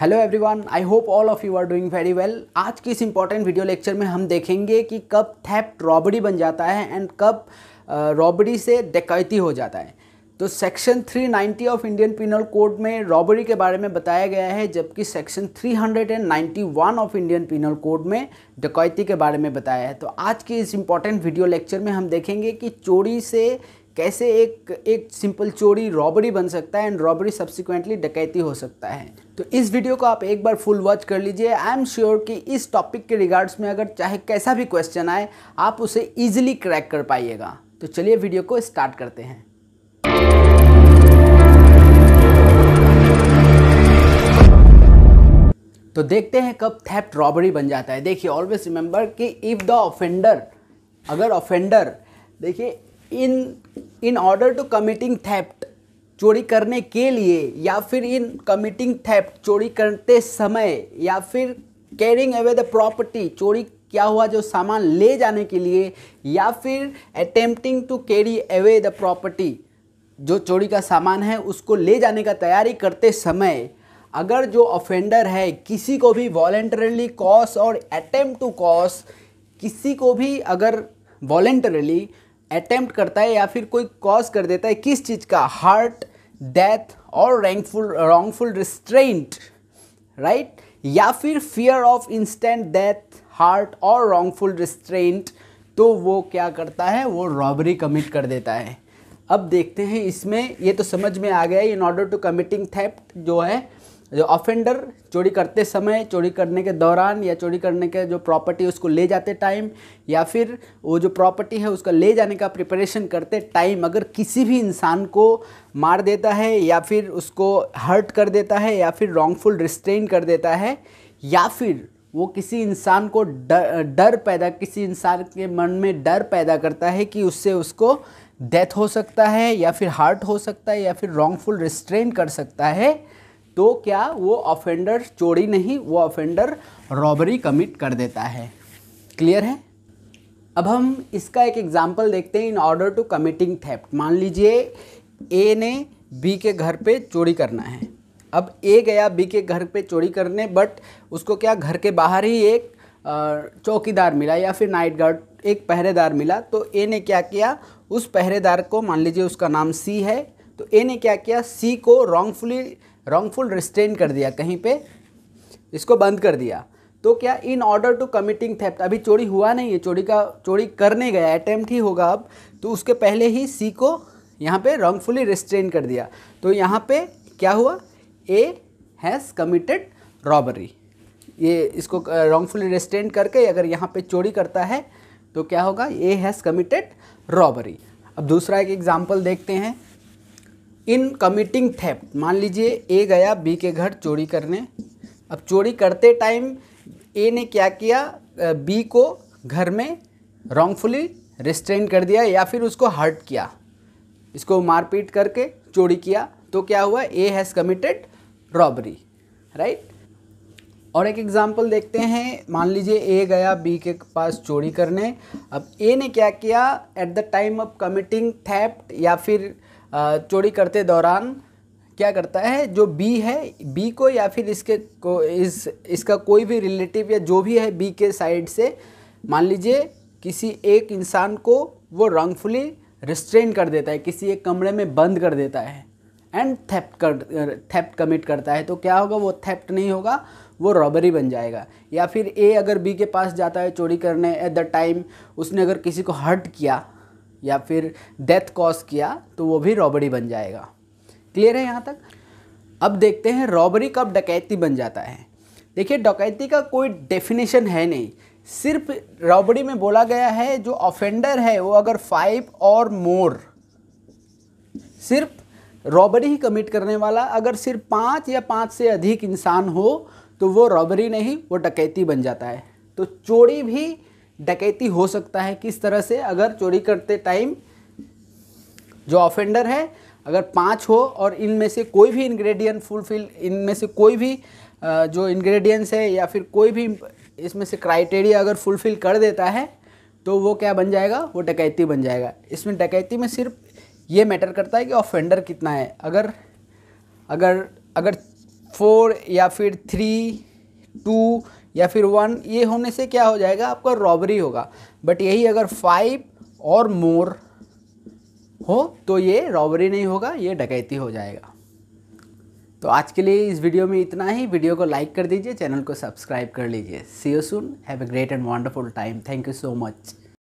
hello everyone I hope all of you are doing very well आज की इस important video lecture में हम देखेंगे कि कब थैप्ट रॉबरी बन जाता है एंड कब रॉबरी से डकैती हो जाता है तो section 390 of Indian penal code में रॉबरी के बारे में बताया गया है जबकि section 391 of Indian penal code में डकैती के बारे में बताया है तो आज की इस इंपॉर्टेंट वीडियो लेक्चर में हम देखेंगे कि चोरी से कैसे एक एक सिंपल चोरी रॉबरी बन सकता है एंड रॉबरी सब्सिक्वेंटली डकैती हो सकता है तो इस वीडियो को आप एक बार फुल वॉच कर लीजिए आई एम श्योर कि इस टॉपिक के रिगार्ड्स में अगर चाहे कैसा भी क्वेश्चन आए आप उसे ईजिली क्रैक कर पाइएगा तो चलिए वीडियो को स्टार्ट करते हैं तो देखते हैं कब थैप्ट रॉबरी बन जाता है देखिए ऑलवेज रिमेंबर कि इफ़ द ऑफेंडर अगर ऑफेंडर देखिए in in order to committing theft चोरी करने के लिए या फिर इन कमिटिंग थेप्ट चोरी करते समय या फिर कैरिंग अवे द प्रॉपर्टी चोरी क्या हुआ जो सामान ले जाने के लिए या फिर attempting to carry away the property जो चोरी का सामान है उसको ले जाने का तैयारी करते समय अगर जो ऑफेंडर है किसी को भी वॉलेंटरली कॉस और अटेम्प्ट टू कॉस किसी को भी अगर वॉलेंटरली अटैम्प्ट करता है या फिर कोई कॉज कर देता है किस चीज़ का हार्ट डेथ और रैंकफुल रॉन्गफुल रिस्ट्रेंट राइट या फिर fear of instant death hurt और रॉन्गफुल रिस्ट्रेंट तो वो क्या करता है वो रॉबरी कमिट कर देता है अब देखते हैं इसमें ये तो समझ में आ गया in order to committing theft जो है जो ऑफेंडर चोरी करते समय चोरी करने के दौरान या चोरी करने के जो प्रॉपर्टी उसको ले जाते टाइम या फिर वो जो प्रॉपर्टी है उसका ले जाने का प्रिपरेशन करते टाइम अगर किसी भी इंसान को मार देता है या फिर उसको हर्ट कर देता है या फिर रॉन्गफुल रिस्ट्रेन कर देता है या फिर वो किसी इंसान को डर डर पैदा किसी इंसान के मन में डर पैदा करता है कि उससे उसको डेथ हो सकता है या फिर हार्ट हो सकता है या फिर रॉन्गफुल रिस्ट्रेन कर सकता है तो क्या वो ऑफेंडर चोरी नहीं वो ऑफेंडर रॉबरी कमिट कर देता है क्लियर है अब हम इसका एक एग्जाम्पल देखते हैं in order to committing theft मान लीजिए ए ने बी के घर पे चोरी करना है अब ए गया बी के घर पे चोरी करने बट उसको क्या घर के बाहर ही एक चौकीदार मिला या फिर नाइट गार्ड एक पहरेदार मिला तो ए ने क्या किया उस पहरेदार को मान लीजिए उसका नाम सी है तो ए ने क्या किया सी को रॉन्गफुली रॉन्गफुल रिस्ट्रेन कर दिया कहीं पे इसको बंद कर दिया तो क्या in order to committing theft अभी चोरी हुआ नहीं है चोरी का चोरी करने गया अटैम्प्ट ही होगा अब तो उसके पहले ही सी को यहाँ पे रॉन्गफुली रिस्ट्रेन कर दिया तो यहाँ पे क्या हुआ ए हैज़ कमिटेड रॉबरी ये इसको रॉन्गफुली रिस्ट्रेन करके अगर यहाँ पे चोरी करता है तो क्या होगा ए हैज़ कमिटेड रॉबरी अब दूसरा एक एग्जाम्पल देखते हैं इन कमिटिंग थेप्ट मान लीजिए ए गया बी के घर चोरी करने अब चोरी करते टाइम ए ने क्या किया बी को घर में रॉन्गफुली रिस्ट्रेन कर दिया या फिर उसको हर्ट किया इसको मारपीट करके चोरी किया तो क्या हुआ A has committed robbery right और एक एग्जाम्पल देखते हैं मान लीजिए ए गया बी के पास चोरी करने अब ए ने क्या किया at the time of committing theft या फिर चोरी करते दौरान क्या करता है जो बी है बी को या फिर इसके को इस इसका कोई भी रिलेटिव या जो भी है बी के साइड से मान लीजिए किसी एक इंसान को वो रॉन्गफुली रिस्ट्रेन कर देता है किसी एक कमरे में बंद कर देता है एंड थेप्ट कर थेप्ट कमिट करता है तो क्या होगा वो थेप्ट नहीं होगा वो रॉबरी बन जाएगा या फिर ए अगर बी के पास जाता है चोरी करने एट द टाइम उसने अगर किसी को हर्ट किया या फिर डेथ कॉज किया तो वो भी रॉबरी बन जाएगा क्लियर है यहाँ तक अब देखते हैं रॉबरी कब डकैती बन जाता है देखिए डकैती का कोई डेफिनेशन है नहीं सिर्फ रॉबरी में बोला गया है जो ऑफेंडर है वो अगर फाइव और मोर सिर्फ रॉबरी ही कमिट करने वाला अगर सिर्फ पाँच या पाँच से अधिक इंसान हो तो वो रॉबरी नहीं वो डकैती बन जाता है तो चोरी भी डकैती हो सकता है किस तरह से अगर चोरी करते टाइम जो ऑफेंडर है अगर पाँच हो और इनमें से कोई भी इंग्रेडिएंट फुलफिल इनमें से कोई भी जो इंग्रेडिएंट्स है या फिर कोई भी इसमें से क्राइटेरिया अगर फुलफिल कर देता है तो वो क्या बन जाएगा वो डकैती बन जाएगा इसमें डकैती में सिर्फ ये मैटर करता है कि ऑफेंडर कितना है अगर अगर अगर फोर या फिर थ्री टू या फिर वन ये होने से क्या हो जाएगा आपका रॉबरी होगा बट यही अगर फाइव और मोर हो तो ये रॉबरी नहीं होगा ये डकैती हो जाएगा तो आज के लिए इस वीडियो में इतना ही वीडियो को लाइक कर दीजिए चैनल को सब्सक्राइब कर लीजिए see you soon have a great and wonderful time thank you so much